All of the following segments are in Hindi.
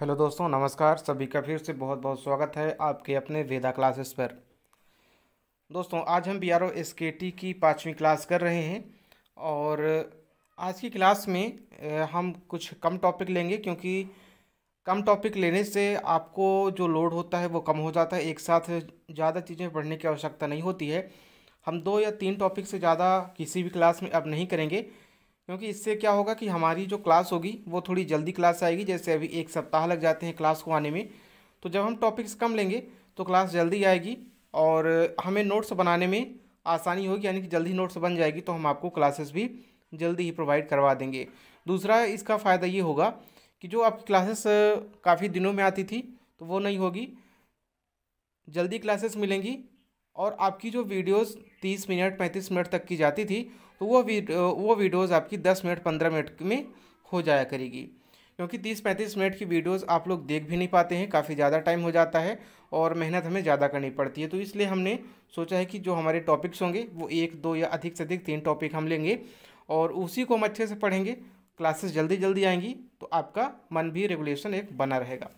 हेलो दोस्तों नमस्कार सभी का फिर से बहुत बहुत स्वागत है आपके अपने वेदा क्लासेस पर दोस्तों आज हम B R O S K T की पाँचवीं क्लास कर रहे हैं और आज की क्लास में हम कुछ कम टॉपिक लेंगे क्योंकि कम टॉपिक लेने से आपको जो लोड होता है वो कम हो जाता है एक साथ ज़्यादा चीज़ें पढ़ने की आवश्यकता नहीं होती है हम दो या तीन टॉपिक से ज़्यादा किसी भी क्लास में अब नहीं करेंगे क्योंकि इससे क्या होगा कि हमारी जो क्लास होगी वो थोड़ी जल्दी क्लास आएगी जैसे अभी एक सप्ताह लग जाते हैं क्लास को आने में तो जब हम टॉपिक्स कम लेंगे तो क्लास जल्दी आएगी और हमें नोट्स बनाने में आसानी होगी यानी कि जल्दी नोट्स बन जाएगी तो हम आपको क्लासेस भी जल्दी ही प्रोवाइड करवा देंगे दूसरा इसका फ़ायदा ये होगा कि जो आपकी क्लासेस काफ़ी दिनों में आती थी तो वो नहीं होगी जल्दी क्लासेस मिलेंगी और आपकी जो वीडियोस 30 मिनट 35 मिनट तक की जाती थी तो वो वीडियो वो वीडियोज़ आपकी दस मिनट पंद्रह मिनट में हो जाया करेगी क्योंकि तीस पैंतीस मिनट की वीडियोस आप लोग देख भी नहीं पाते हैं काफ़ी ज़्यादा टाइम हो जाता है और मेहनत हमें ज़्यादा करनी पड़ती है तो इसलिए हमने सोचा है कि जो हमारे टॉपिक्स होंगे वो एक दो या अधिक से अधिक तीन टॉपिक हम लेंगे और उसी को हम अच्छे से पढ़ेंगे क्लासेस जल्दी जल्दी आएंगी तो आपका मन भी रेगुलेशन एक बना रहेगा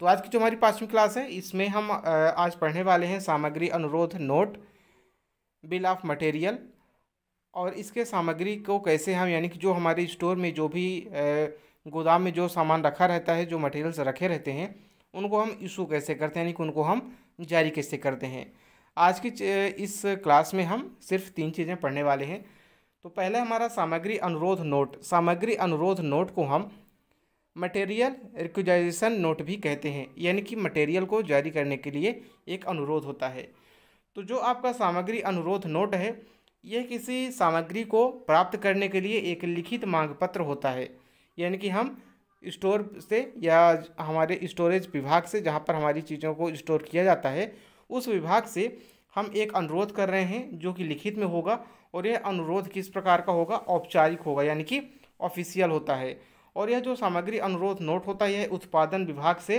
तो आज की जो हमारी पाँचवीं क्लास है इसमें हम आज पढ़ने वाले हैं सामग्री अनुरोध नोट बिल ऑफ मटेरियल और इसके सामग्री को कैसे हम यानी कि जो हमारे स्टोर में जो भी गोदाम में जो सामान रखा रहता है जो मटेरियल्स रखे रहते हैं उनको हम इशू कैसे करते हैं यानी कि उनको हम जारी कैसे करते हैं आज की इस क्लास में हम सिर्फ तीन चीज़ें पढ़ने वाले हैं तो पहले हमारा सामग्री अनुरोध नोट सामग्री अनुरोध नोट को हम मटेरियल रिक्वजाइजेशन नोट भी कहते हैं यानी कि मटेरियल को जारी करने के लिए एक अनुरोध होता है तो जो आपका सामग्री अनुरोध नोट है यह किसी सामग्री को प्राप्त करने के लिए एक लिखित मांग पत्र होता है यानी कि हम स्टोर से या हमारे स्टोरेज विभाग से जहाँ पर हमारी चीज़ों को स्टोर किया जाता है उस विभाग से हम एक अनुरोध कर रहे हैं जो कि लिखित में होगा और यह अनुरोध किस प्रकार का होगा औपचारिक होगा यानी कि ऑफिशियल होता है और यह जो सामग्री अनुरोध नोट होता है यह उत्पादन विभाग से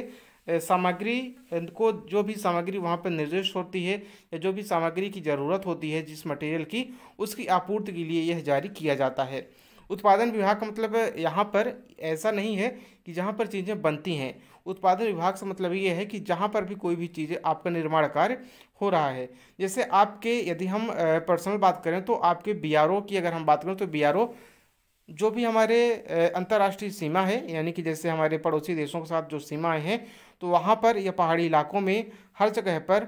सामग्री को जो भी सामग्री वहाँ पर निर्देश होती है या जो भी सामग्री की ज़रूरत होती है जिस मटेरियल की उसकी आपूर्ति के लिए यह जारी किया जाता है उत्पादन विभाग का मतलब यहाँ पर ऐसा नहीं है कि जहाँ पर चीज़ें बनती हैं उत्पादन विभाग से मतलब ये है कि जहाँ पर भी कोई भी चीज़ आपका निर्माण कार्य हो रहा है जैसे आपके यदि हम पर्सनल बात करें तो आपके बी की अगर हम बात करें तो बी जो भी हमारे अंतर्राष्ट्रीय सीमा है यानी कि जैसे हमारे पड़ोसी देशों के साथ जो सीमाएं हैं तो वहाँ पर या पहाड़ी इलाकों में हर जगह पर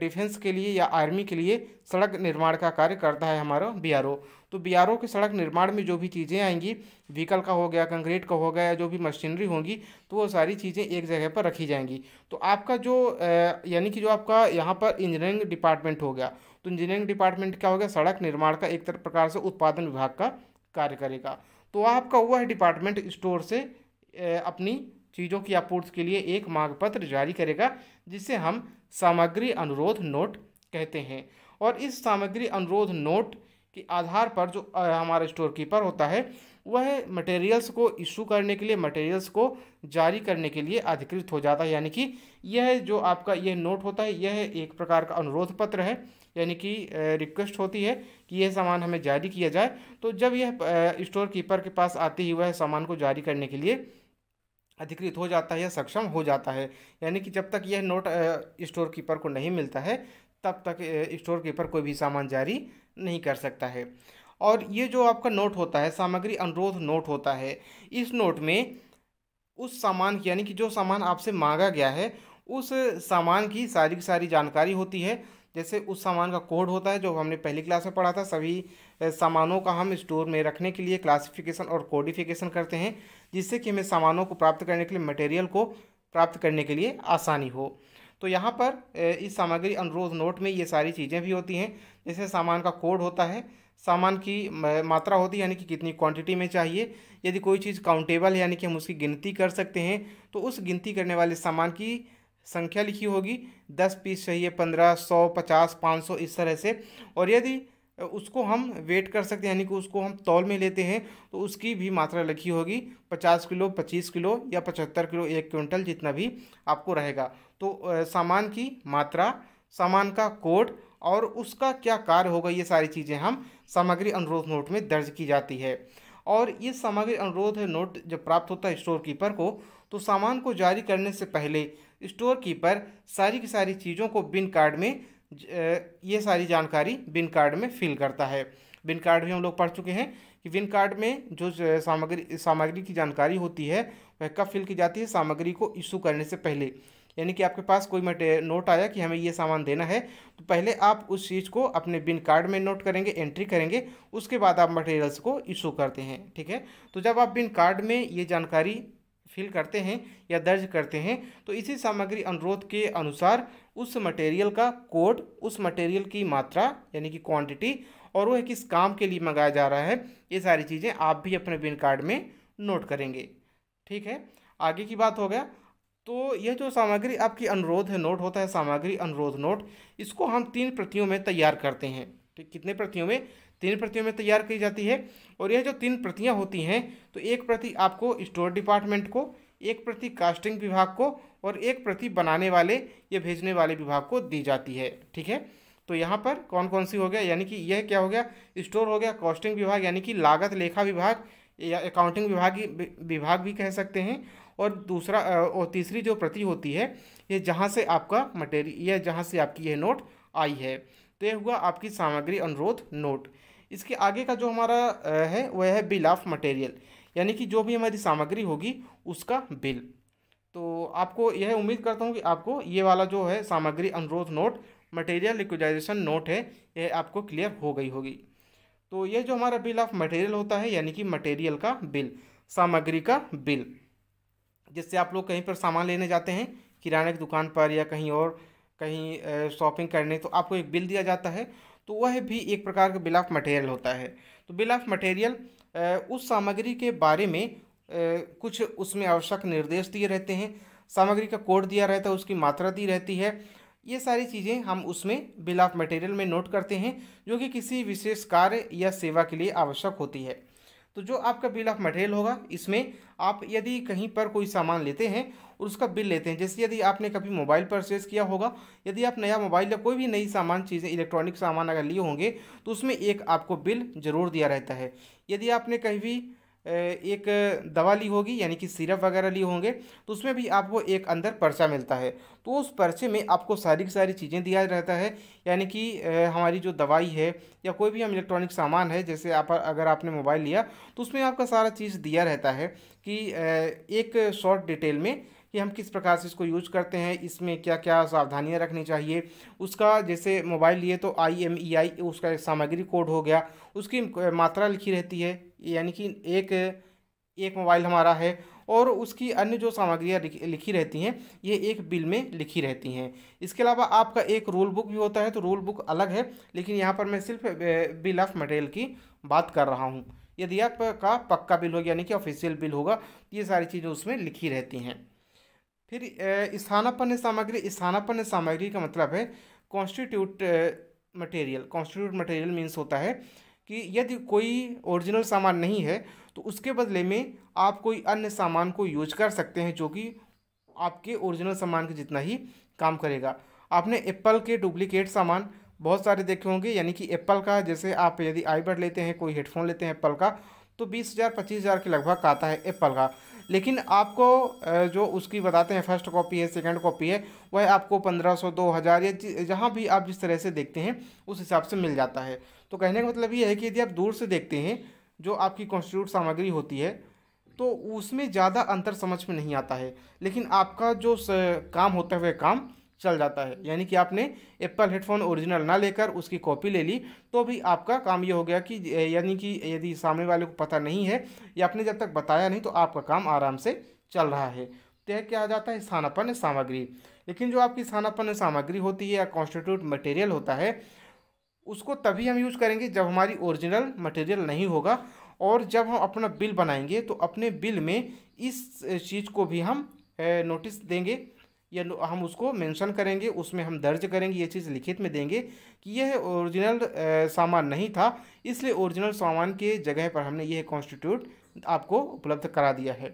डिफेंस के लिए या आर्मी के लिए सड़क निर्माण का कार्य करता है हमारा बी तो बी के सड़क निर्माण में जो भी चीज़ें आएंगी व्हीकल का हो गया कंक्रीट का हो गया जो भी मशीनरी होंगी तो वो सारी चीज़ें एक जगह पर रखी जाएंगी तो आपका जो यानी कि जो आपका यहाँ पर इंजीनियरिंग डिपार्टमेंट हो गया तो इंजीनियरिंग डिपार्टमेंट क्या हो गया सड़क निर्माण का एक तरह प्रकार से उत्पादन विभाग का कार्य करेगा तो आपका वह डिपार्टमेंट स्टोर से अपनी चीज़ों की आपूर्ति के लिए एक मांग पत्र जारी करेगा जिसे हम सामग्री अनुरोध नोट कहते हैं और इस सामग्री अनुरोध नोट के आधार पर जो हमारा स्टोर कीपर होता है वह मटेरियल्स को इशू करने के लिए मटेरियल्स को जारी करने के लिए अधिकृत हो जाता है यानी कि यह जो आपका यह नोट होता है यह एक प्रकार का अनुरोध पत्र है यानी कि रिक्वेस्ट होती है कि यह सामान हमें जारी किया जाए तो जब यह स्टोर कीपर के पास आते ही वह सामान को जारी करने के लिए अधिकृत हो जाता है या सक्षम हो जाता है यानी कि जब तक यह नोट स्टोर कीपर को नहीं मिलता है तब तक स्टोर कीपर कोई भी सामान जारी नहीं कर सकता है और ये जो आपका नोट होता है सामग्री अनुरोध नोट होता है इस नोट में उस सामान की यानी कि जो सामान आपसे मांगा गया है उस सामान की सारी की सारी जानकारी होती है जैसे उस सामान का कोड होता है जो हमने पहली क्लास में पढ़ा था सभी सामानों का हम स्टोर में रखने के लिए क्लासिफिकेशन और कोडिफिकेशन करते हैं जिससे कि हमें सामानों को प्राप्त करने के लिए मटेरियल को प्राप्त करने के लिए आसानी हो तो यहाँ पर इस सामग्री अनुरोध नोट में ये सारी चीज़ें भी होती हैं जैसे सामान का कोड होता है सामान की मात्रा होती है यानी कि कितनी क्वांटिटी में चाहिए यदि कोई चीज़ काउंटेबल है यानी कि हम उसकी गिनती कर सकते हैं तो उस गिनती करने वाले सामान की संख्या लिखी होगी दस पीस चाहिए पंद्रह सौ पचास पाँच सौ इस तरह से और यदि उसको हम वेट कर सकते हैं यानी कि उसको हम तौल में लेते हैं तो उसकी भी मात्रा लिखी होगी पचास किलो पच्चीस किलो या पचहत्तर किलो एक क्विंटल जितना भी आपको रहेगा तो सामान की मात्रा सामान का कोड और उसका क्या कार्य होगा ये सारी चीज़ें हम सामग्री अनुरोध नोट में दर्ज की जाती है और ये सामग्री अनुरोध नोट जब प्राप्त होता है स्टोर कीपर को तो सामान को जारी करने से पहले स्टोर कीपर सारी की सारी चीज़ों को बिन कार्ड में ये सारी जानकारी बिन कार्ड में फिल करता है बिन कार्ड भी हम लोग पढ़ चुके हैं कि बिन कार्ड में जो सामग्री सामग्री की जानकारी होती है वह कब फिल की जाती है सामग्री को इशू करने से पहले यानी कि आपके पास कोई नोट आया कि हमें ये सामान देना है तो पहले आप उस चीज़ को अपने बिन कार्ड में नोट करेंगे एंट्री करेंगे उसके बाद आप मटेरियल्स को इशू करते हैं ठीक है तो जब आप बिन कार्ड में ये जानकारी फिल करते हैं या दर्ज करते हैं तो इसी सामग्री अनुरोध के अनुसार उस मटेरियल का कोड उस मटेरियल की मात्रा यानी कि क्वांटिटी और वह किस काम के लिए मंगाया जा रहा है ये सारी चीज़ें आप भी अपने बिन कार्ड में नोट करेंगे ठीक है आगे की बात हो गया तो यह जो सामग्री आपकी अनुरोध है नोट होता है सामग्री अनुरोध नोट इसको हम तीन प्रतियों में तैयार करते हैं ठीक कितने प्रतियों में तीन प्रतियों में तैयार की जाती है और यह जो तीन प्रतियाँ होती हैं तो एक प्रति आपको स्टोर डिपार्टमेंट को एक प्रति कास्टिंग विभाग को और एक प्रति बनाने वाले या भेजने वाले विभाग को दी जाती है ठीक है तो यहाँ पर कौन कौन सी हो गया यानी कि यह क्या हो गया स्टोर हो गया कॉस्टिंग विभाग यानी कि लागत लेखा विभाग या अकाउंटिंग विभाग विभाग भी कह सकते हैं और दूसरा और तीसरी जो प्रति होती है ये जहाँ से आपका मटेरियल या जहाँ से आपकी यह नोट आई है तो यह हुआ आपकी सामग्री अनुरोध नोट इसके आगे का जो हमारा है वह है बिल ऑफ मटेरियल यानी कि जो भी हमारी सामग्री होगी उसका बिल तो आपको यह उम्मीद करता हूँ कि आपको ये वाला जो है सामग्री अनुरोध नोट मटेरियल लिक्विडाइजेशन नोट है यह आपको क्लियर हो गई होगी तो यह जो हमारा बिल ऑफ मटेरियल होता है यानी कि मटेरियल का बिल सामग्री का बिल जिससे आप लोग कहीं पर सामान लेने जाते हैं किराने की दुकान पर या कहीं और कहीं शॉपिंग करने तो आपको एक बिल दिया जाता है तो वह भी एक प्रकार का बिल ऑफ मटेरियल होता है तो बिल ऑफ मटेरियल उस सामग्री के बारे में कुछ उसमें आवश्यक निर्देश दिए रहते हैं सामग्री का कोड दिया रहता है उसकी मात्रा दी रहती है ये सारी चीज़ें हम उसमें बिल ऑफ मटेरियल में नोट करते हैं जो कि किसी विशेष कार्य या सेवा के लिए आवश्यक होती है तो जो आपका बिल ऑफ मटेरियल होगा इसमें आप यदि कहीं पर कोई सामान लेते हैं और उसका बिल लेते हैं जैसे यदि आपने कभी मोबाइल परचेज़ किया होगा यदि आप नया मोबाइल या कोई भी नई सामान चीज़ें इलेक्ट्रॉनिक सामान अगर लिए होंगे तो उसमें एक आपको बिल ज़रूर दिया रहता है यदि आपने कहीं भी एक दवा ली होगी यानी कि सिरप वगैरह लिए होंगे तो उसमें भी आपको एक अंदर पर्चा मिलता है तो उस पर्चे में आपको सारी की सारी चीज़ें दिया रहता है यानी कि हमारी जो दवाई है या कोई भी हम इलेक्ट्रॉनिक सामान है जैसे आप अगर आपने मोबाइल लिया तो उसमें आपका सारा चीज़ दिया रहता है कि एक शॉर्ट डिटेल में कि हम किस प्रकार से इसको यूज करते हैं इसमें क्या क्या सावधानियाँ रखनी चाहिए उसका जैसे मोबाइल लिए तो आई एम ई आई उसका एक सामग्री कोड हो गया उसकी मात्रा लिखी रहती है यानी कि एक एक मोबाइल हमारा है और उसकी अन्य जो सामग्रियाँ लिखी रहती हैं ये एक बिल में लिखी रहती हैं इसके अलावा आपका एक रूल बुक भी होता है तो रूल बुक अलग है लेकिन यहाँ पर मैं सिर्फ बिल ऑफ मटेरियल की बात कर रहा हूँ यदि आपका पक्का बिल होगा यानी कि ऑफिशियल बिल होगा ये सारी चीज़ें उसमें लिखी रहती हैं फिर स्थानापन्न सामग्री स्थानापन्न सामग्री का मतलब है constitute material constitute material means होता है कि यदि कोई ओरिजिनल सामान नहीं है तो उसके बदले में आप कोई अन्य सामान को यूज कर सकते हैं जो कि आपके ओरिजिनल सामान के जितना ही काम करेगा आपने एप्पल के डुप्लीकेट सामान बहुत सारे देखे होंगे यानी कि एप्पल का जैसे आप यदि आईबर्ड लेते हैं कोई हेडफोन लेते हैं एप्पल का तो बीस हज़ार पच्चीस हज़ार के लगभग आता है एप्पल का लेकिन आपको जो उसकी बताते हैं फर्स्ट कॉपी है सेकंड कॉपी है वह आपको पंद्रह सौ दो हज़ार या जहाँ भी आप जिस तरह से देखते हैं उस हिसाब से मिल जाता है तो कहने का मतलब ये है कि यदि आप दूर से देखते हैं जो आपकी कॉन्स्टिट्यूट सामग्री होती है तो उसमें ज़्यादा अंतर समझ में नहीं आता है लेकिन आपका जो काम होता हुए काम चल जाता है यानी कि आपने एप्पल हेडफोन ओरिजिनल ना लेकर उसकी कॉपी ले ली तो भी आपका काम ये हो गया कि यानी कि यदि सामने वाले को पता नहीं है या आपने जब तक बताया नहीं तो आपका काम आराम से चल रहा है तय तो क्या आ जाता है स्थानापन्न सामग्री लेकिन जो आपकी स्थानापन्न सामग्री होती है या कॉन्स्टिट्यूट मटेरियल होता है उसको तभी हम यूज़ करेंगे जब हमारी ओरिजिनल मटेरियल नहीं होगा और जब हम अपना बिल बनाएंगे तो अपने बिल में इस चीज़ को भी हम नोटिस देंगे या हम उसको मेंशन करेंगे उसमें हम दर्ज करेंगे ये चीज़ लिखित में देंगे कि यह ओरिजिनल सामान नहीं था इसलिए ओरिजिनल सामान के जगह पर हमने यह कॉन्स्टिट्यूट आपको उपलब्ध करा दिया है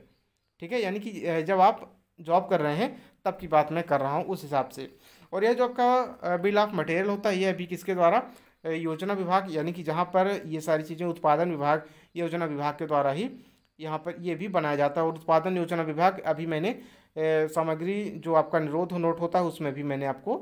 ठीक है यानी कि जब आप जॉब कर रहे हैं तब की बात मैं कर रहा हूँ उस हिसाब से और यह जो आपका बिल ऑफ मटेरियल होता है यह अभी किसके द्वारा योजना विभाग यानी कि जहाँ पर ये सारी चीज़ें उत्पादन विभाग योजना विभाग के द्वारा ही यहाँ पर ये भी बनाया जाता है और उत्पादन योजना विभाग अभी मैंने सामग्री जो आपका निरोध नोट होता है उसमें भी मैंने आपको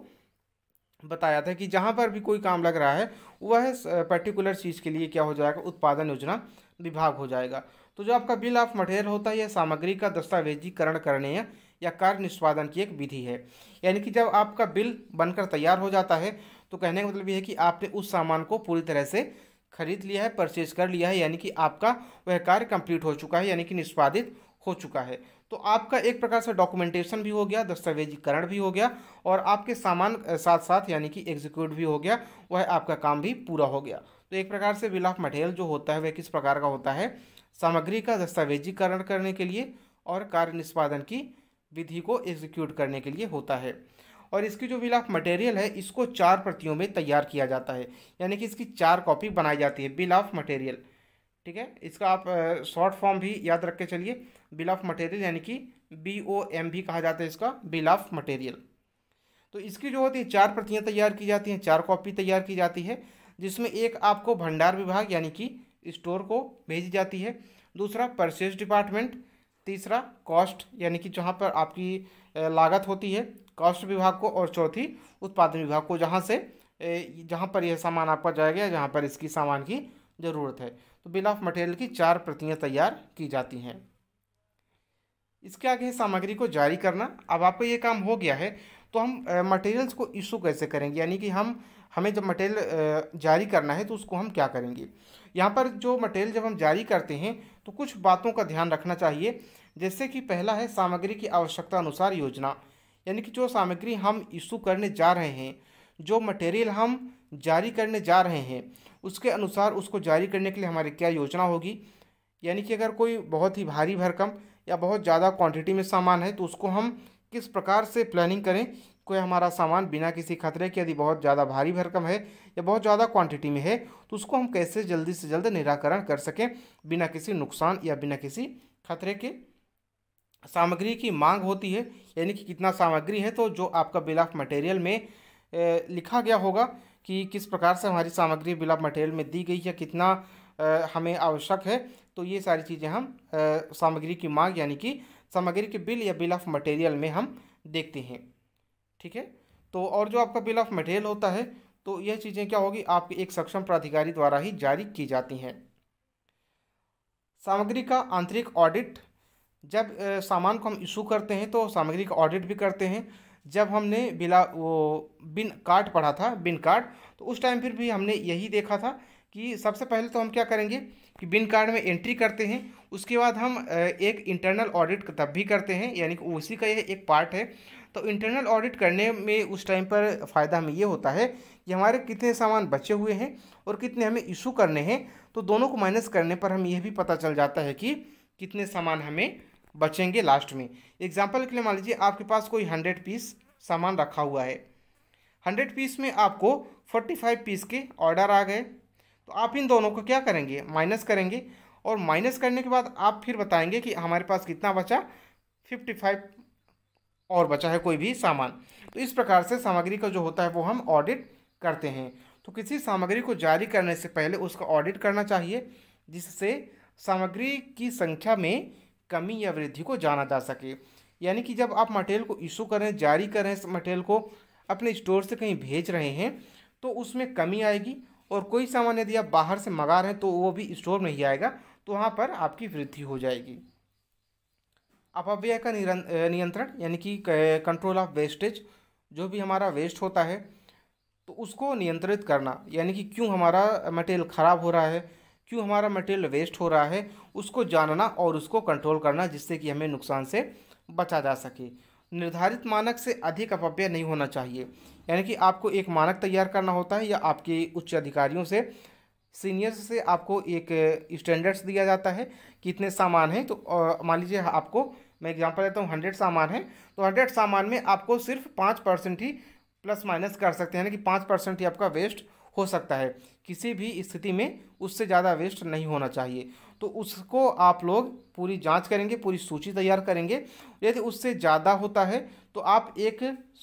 बताया था कि जहाँ पर भी कोई काम लग रहा है वह पर्टिकुलर चीज़ के लिए क्या हो जाएगा उत्पादन योजना विभाग हो जाएगा तो जो आपका बिल ऑफ मटेरियल होता है यह सामग्री का दस्तावेजीकरण करने या, या कार्य निष्पादन की एक विधि है यानी कि जब आपका बिल बनकर तैयार हो जाता है तो कहने का मतलब यह है कि आपने उस सामान को पूरी तरह से खरीद लिया है परचेज कर लिया है यानी कि आपका वह कार्य कंप्लीट हो चुका है यानी कि निष्पादित हो चुका है तो आपका एक प्रकार से डॉक्यूमेंटेशन भी हो गया दस्तावेजीकरण भी हो गया और आपके सामान साथ साथ यानी कि एग्जीक्यूट भी हो गया वह आपका काम भी पूरा हो गया तो एक प्रकार से बिल ऑफ मटेरियल जो होता है वह किस प्रकार का होता है सामग्री का दस्तावेजीकरण करने के लिए और कार्य निष्पादन की विधि को एग्जीक्यूट करने के लिए होता है और इसकी जो बिल ऑफ मटेरियल है इसको चार प्रतियों में तैयार किया जाता है यानी कि इसकी चार कॉपी बनाई जाती है बिल ऑफ मटेरियल ठीक है इसका आप शॉर्ट फॉर्म भी याद रख के चलिए बिल ऑफ मटेरियल यानी कि बी ओ एम भी कहा जाता है इसका बिल ऑफ मटेरियल तो इसकी जो होती है चार प्रतियाँ तैयार की जाती हैं चार कॉपी तैयार की जाती है जिसमें एक आपको भंडार विभाग यानी कि स्टोर को भेजी जाती है दूसरा परचेज डिपार्टमेंट तीसरा कॉस्ट यानी कि जहाँ पर आपकी लागत होती है कॉस्ट विभाग को और चौथी उत्पादन विभाग को जहाँ से जहाँ पर यह सामान आपका जाएगा जहाँ पर इसकी सामान की ज़रूरत है तो बिल ऑफ मटेरियल की चार प्रतियाँ तैयार की जाती हैं इसके आगे है सामग्री को जारी करना अब आपका ये काम हो गया है तो हम मटेरियल्स को इशू कैसे करेंगे यानी कि हम हमें जब मटेरियल जारी करना है तो उसको हम क्या करेंगे यहाँ पर जो मटेरियल जब हम जारी करते हैं तो कुछ बातों का ध्यान रखना चाहिए जैसे कि पहला है सामग्री की आवश्यकता अनुसार योजना यानी कि जो सामग्री हम इशू करने जा रहे हैं जो मटेरियल हम जारी करने जा रहे हैं उसके अनुसार उसको जारी करने के लिए हमारी क्या योजना होगी यानी कि अगर कोई बहुत ही भारी भरकम या बहुत ज़्यादा क्वांटिटी में सामान है तो उसको हम किस प्रकार से प्लानिंग करें कोई हमारा सामान बिना किसी खतरे के यदि बहुत ज़्यादा भारी भरकम है या बहुत ज़्यादा क्वांटिटी में है तो उसको हम कैसे जल्दी से जल्द निराकरण कर सकें बिना किसी नुकसान या बिना किसी खतरे के सामग्री की मांग होती है यानी कि कितना सामग्री है तो जो आपका बिल ऑफ मटेरियल में लिखा गया होगा कि किस प्रकार से हमारी सामग्री बिल ऑफ मटेरियल में दी गई है कितना हमें आवश्यक है तो ये सारी चीज़ें हम सामग्री की मांग यानी कि सामग्री के बिल या बिल ऑफ मटेरियल में हम देखते हैं ठीक है तो और जो आपका बिल ऑफ मटेरियल होता है तो यह चीज़ें क्या होगी आपके एक सक्षम प्राधिकारी द्वारा ही जारी की जाती हैं सामग्री का आंतरिक ऑडिट जब सामान को हम इशू करते हैं तो सामग्री का ऑडिट भी करते हैं जब हमने बिला वो बिन कार्ड पढ़ा था बिन कार्ड तो उस टाइम फिर भी हमने यही देखा था कि सबसे पहले तो हम क्या करेंगे कि बिन कार्ड में एंट्री करते हैं उसके बाद हम एक इंटरनल ऑडिट तब भी करते हैं यानी कि उसी का यह एक पार्ट है तो इंटरनल ऑडिट करने में उस टाइम पर फ़ायदा हमें ये होता है कि हमारे कितने सामान बचे हुए हैं और कितने हमें इशू करने हैं तो दोनों को माइनस करने पर हमें यह भी पता चल जाता है कि कितने सामान हमें बचेंगे लास्ट में एग्जाम्पल के लिए मान लीजिए आपके पास कोई हंड्रेड पीस सामान रखा हुआ है हंड्रेड पीस में आपको फोर्टी फाइव पीस के ऑर्डर आ गए तो आप इन दोनों को क्या करेंगे माइनस करेंगे और माइनस करने के बाद आप फिर बताएंगे कि हमारे पास कितना बचा फिफ्टी फाइव और बचा है कोई भी सामान तो इस प्रकार से सामग्री का जो होता है वो हम ऑडिट करते हैं तो किसी सामग्री को जारी करने से पहले उसका ऑडिट करना चाहिए जिससे सामग्री की संख्या में कमी या वृद्धि को जाना जा सके यानी कि जब आप मटेरियल को इशू करें जारी करें इस मटेरियल को अपने स्टोर से कहीं भेज रहे हैं तो उसमें कमी आएगी और कोई सामान यदि आप बाहर से मंगा रहे हैं तो वो भी स्टोर में ही आएगा तो वहाँ पर आपकी वृद्धि हो जाएगी अपव्यय का नियंत्रण यानी कि कंट्रोल ऑफ वेस्टेज जो भी हमारा वेस्ट होता है तो उसको नियंत्रित करना यानी कि क्यों हमारा मटेरियल ख़राब हो रहा है क्यों हमारा मटेरियल वेस्ट हो रहा है उसको जानना और उसको कंट्रोल करना जिससे कि हमें नुकसान से बचा जा सके निर्धारित मानक से अधिक अपव्यय नहीं होना चाहिए यानी कि आपको एक मानक तैयार करना होता है या आपके उच्च अधिकारियों से सीनियर्स से आपको एक स्टैंडर्ड्स दिया जाता है कि इतने सामान हैं तो मान लीजिए आपको मैं एग्जांपल देता हूँ हंड्रेड सामान है तो हंड्रेड सामान में आपको सिर्फ पाँच परसेंट ही प्लस माइनस कर सकते हैं यानी कि पाँच परसेंट ही आपका वेस्ट हो सकता है किसी भी स्थिति में उससे ज़्यादा वेस्ट नहीं होना चाहिए तो उसको आप लोग पूरी जांच करेंगे पूरी सूची तैयार करेंगे यदि उससे ज़्यादा होता है तो आप एक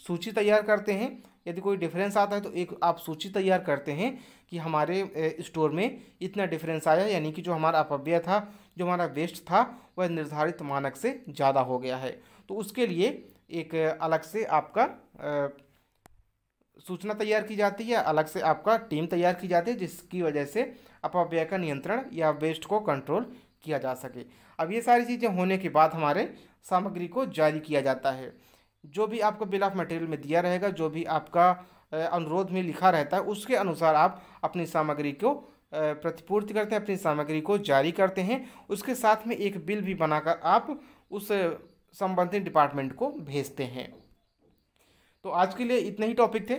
सूची तैयार करते हैं यदि कोई डिफरेंस आता है तो एक आप सूची तैयार करते हैं कि हमारे स्टोर में इतना डिफरेंस आया यानी कि जो हमारा अपव्यय था जो हमारा वेस्ट था वह निर्धारित मानक से ज़्यादा हो गया है तो उसके लिए एक अलग से आपका सूचना तैयार की जाती है अलग से आपका टीम तैयार की जाती है जिसकी वजह से अपव्यय का नियंत्रण या वेस्ट को कंट्रोल किया जा सके अब ये सारी चीज़ें होने के बाद हमारे सामग्री को जारी किया जाता है जो भी आपको बिल ऑफ मटेरियल में दिया रहेगा जो भी आपका अनुरोध में लिखा रहता है उसके अनुसार आप अपनी सामग्री को प्रतिपूर्ति करते हैं अपनी सामग्री को जारी करते हैं उसके साथ में एक बिल भी बनाकर आप उस संबंधित डिपार्टमेंट को भेजते हैं तो आज के लिए इतने ही टॉपिक थे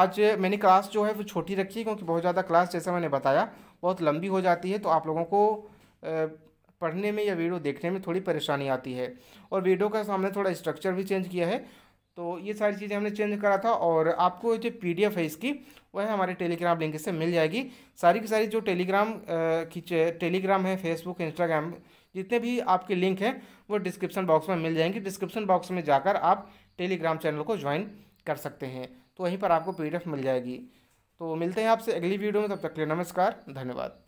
आज मैंने क्लास जो है वो छोटी रखी है क्योंकि बहुत ज़्यादा क्लास जैसा मैंने बताया बहुत लंबी हो जाती है तो आप लोगों को पढ़ने में या वीडियो देखने में थोड़ी परेशानी आती है और वीडियो का सामने थोड़ा स्ट्रक्चर भी चेंज किया है तो ये सारी चीज़ें हमने चेंज करा था और आपको जो पी डी है इसकी वह हमारे टेलीग्राम लिंक से मिल जाएगी सारी की सारी जो टेलीग्राम की टेलीग्राम है फेसबुक इंस्टाग्राम जितने भी आपके लिंक हैं वो डिस्क्रिप्शन बॉक्स में मिल जाएंगे डिस्क्रिप्शन बॉक्स में जाकर आप टेलीग्राम चैनल को ज्वाइन कर सकते हैं तो वहीं पर आपको पी मिल जाएगी तो मिलते हैं आपसे अगली वीडियो में तब तक के लिए नमस्कार धन्यवाद